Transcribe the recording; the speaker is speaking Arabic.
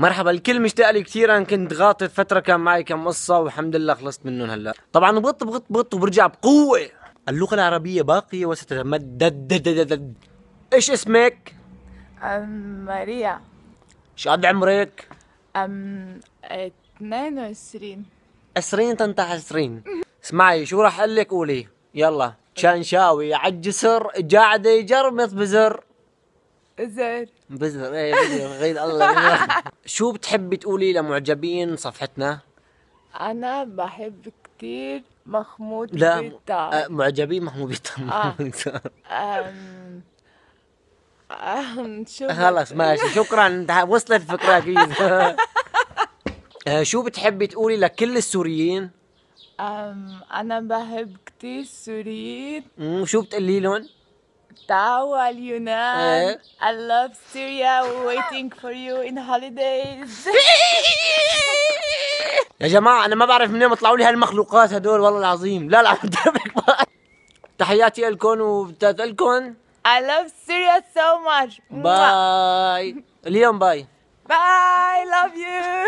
مرحبا الكل مشتاق لي كثير انا كنت غاطط فتره كان معي كم قصه والحمد لله خلصت منهم هلا طبعا بغط بغط بغط وبرجع بقوه اللغه العربيه باقيه وستتمدد ايش اسمك أم ماريا شو قد عمرك أم 22 20 20 اسمعي شو راح اقول لك قولي يلا شانشاوي عالجسر قاعدة جرمط بزر زين بزر ايه بزر غير الله شو بتحبي تقولي لمعجبين صفحتنا؟ انا بحب كثير محمود لا بيتا. آه، معجبين محمود بيتا آه. أم... شو خلص ماشي شكرا وصلت فكرك آه، شو بتحبي تقولي لكل السوريين؟ أم انا بحب كثير السوريين شو بتقولي لهم؟ دعوة اليونان eh? I love Syria waiting for you in holidays يا جماعة أنا ما بعرف منين طلعوا لي هالمخلوقات هدول والله العظيم لا لا تحياتي لكم لكم I love Syria so much باي اليوم باي باي love you